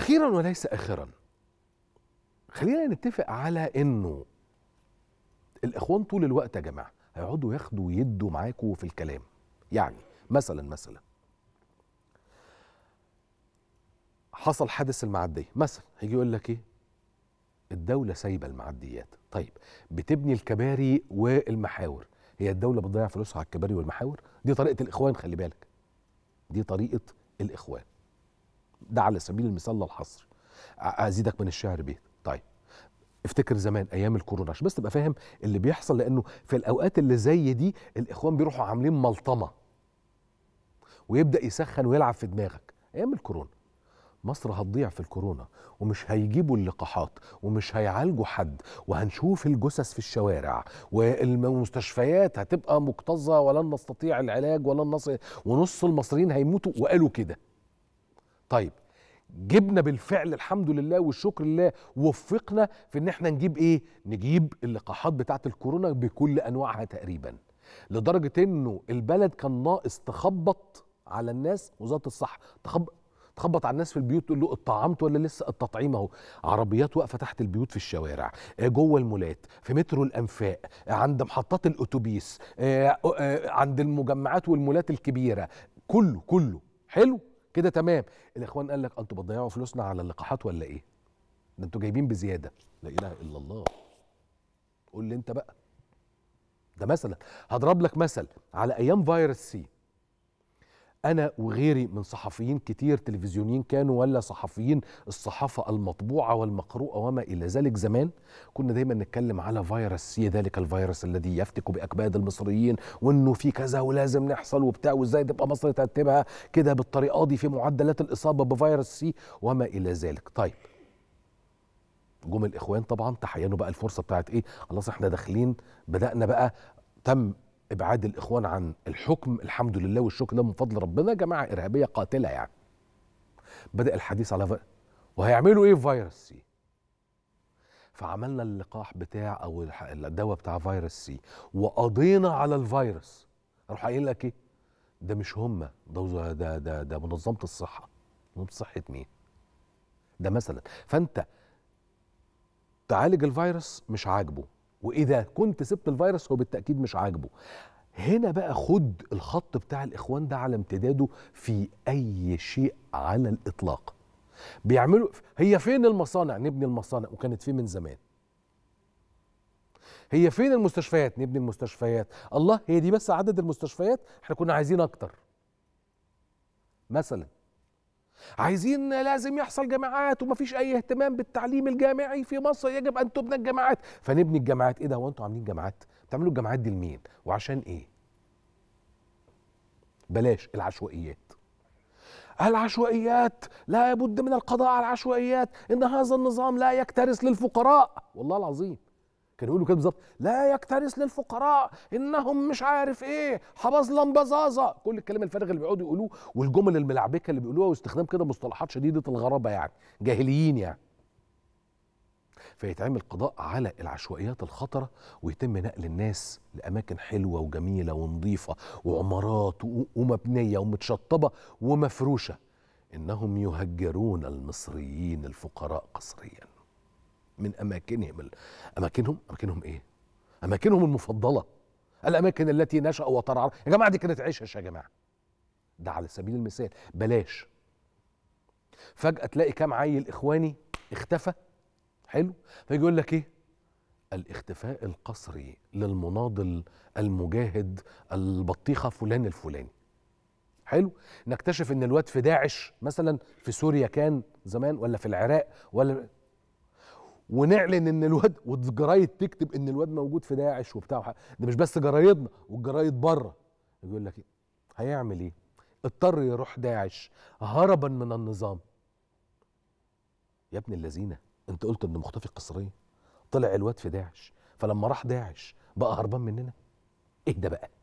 اخيرا وليس اخرا خلينا نتفق على انه الاخوان طول الوقت يا جماعه هيقعدوا ياخدوا ويدوا معاكم في الكلام يعني مثلا مثلا حصل حادث المعديه مثلا هيجي يقول لك ايه الدوله سايبه المعديات طيب بتبني الكباري والمحاور هي الدوله بتضيع فلوسها على الكباري والمحاور دي طريقه الاخوان خلي بالك دي طريقه الاخوان ده على سبيل المثال للحصر ازيدك من الشهر بيت طيب افتكر زمان ايام الكورونا عشان بس تبقى فاهم اللي بيحصل لانه في الاوقات اللي زي دي الاخوان بيروحوا عاملين ملطمه ويبدا يسخن ويلعب في دماغك ايام الكورونا مصر هتضيع في الكورونا ومش هيجيبوا اللقاحات ومش هيعالجوا حد وهنشوف الجثث في الشوارع والمستشفيات هتبقى مكتظه ولن نستطيع العلاج ولن نص ونص المصريين هيموتوا وقالوا كده طيب جبنا بالفعل الحمد لله والشكر لله وفقنا في ان احنا نجيب ايه نجيب اللقاحات بتاعه الكورونا بكل انواعها تقريبا لدرجه انه البلد كان ناقص تخبط على الناس وزاره الصحه تخبط تخبط على الناس في البيوت تقول له اتطعمت ولا لسه التطعيم اهو عربيات واقفه تحت البيوت في الشوارع آه، جوه المولات في مترو الانفاق آه، عند محطات الاتوبيس آه، عند المجمعات والمولات الكبيره كله كله حلو كده تمام الاخوان قال لك انتوا بتضيعوا فلوسنا على اللقاحات ولا ايه ده انتوا جايبين بزياده لا اله الا الله قول لي انت بقى ده مثلا هضرب لك مثل على ايام فيروس سي انا وغيري من صحفيين كتير تلفزيونيين كانوا ولا صحفيين الصحافه المطبوعه والمقروءه وما الى ذلك زمان كنا دايما نتكلم على فيروس سي ذلك الفيروس الذي يفتك باكباد المصريين وانه في كذا ولازم نحصل وبتاع وازاي تبقى مصر ترتبها كده بالطريقه دي في معدلات الاصابه بفيروس سي وما الى ذلك طيب جم الاخوان طبعا تحينوا بقى الفرصه بتاعت ايه خلاص احنا داخلين بدانا بقى تم ابعاد الاخوان عن الحكم الحمد لله والشكر ده من فضل ربنا جماعه ارهابيه قاتله يعني بدا الحديث على فق... وهيعملوا ايه في فيروس سي فعملنا اللقاح بتاع او الدواء بتاع فيروس سي وقضينا على الفيروس اروح قايل لك ايه ده مش هم ده ده ده, ده منظمه الصحه منظمه صحه مين ده مثلا فانت تعالج الفيروس مش عاجبه واذا كنت سبت الفيروس هو بالتاكيد مش عاجبه هنا بقى خد الخط بتاع الاخوان ده على امتداده في اي شيء على الاطلاق بيعملوا هي فين المصانع نبني المصانع وكانت فين من زمان هي فين المستشفيات نبني المستشفيات الله هي دي بس عدد المستشفيات احنا كنا عايزين اكتر مثلا عايزين لازم يحصل جامعات ومفيش اي اهتمام بالتعليم الجامعي في مصر يجب ان تبنى الجامعات فنبني الجامعات ايه ده هو انتوا عاملين جامعات بتعملوا الجامعات دي لمين وعشان ايه بلاش العشوائيات العشوائيات لا بد من القضاء على العشوائيات ان هذا النظام لا يكترث للفقراء والله العظيم كانوا يقولوا كده بالظبط لا يكترث للفقراء انهم مش عارف ايه حبظلا بزازه كل الكلام الفارغ اللي بيقعدوا يقولوه والجمل الملعبكه اللي بيقولوها واستخدام كده مصطلحات شديده الغرابه يعني جاهليين يعني فيتعمل قضاء على العشوائيات الخطرة ويتم نقل الناس لأماكن حلوة وجميلة ونظيفة وعمارات ومبنية ومتشطبة ومفروشة إنهم يهجرون المصريين الفقراء قسرياً من اماكنهم اماكنهم اماكنهم ايه اماكنهم المفضله الاماكن التي نشا وترعى يا جماعه دي كانت عشش يا جماعه ده على سبيل المثال بلاش فجاه تلاقي كام عيل اخواني اختفى حلو فيجي يقول لك ايه الاختفاء القسري للمناضل المجاهد البطيخه فلان الفلاني حلو نكتشف ان الواد في داعش مثلا في سوريا كان زمان ولا في العراق ولا ونعلن ان الواد والجرايد تكتب ان الواد موجود في داعش وبتاع ده مش بس جرايدنا والجرايد بره يقول لك ايه هيعمل ايه اضطر يروح داعش هربا من النظام يا ابن اللذينه انت قلت ان مختفي القصريه طلع الواد في داعش فلما راح داعش بقى هربان مننا ايه ده بقى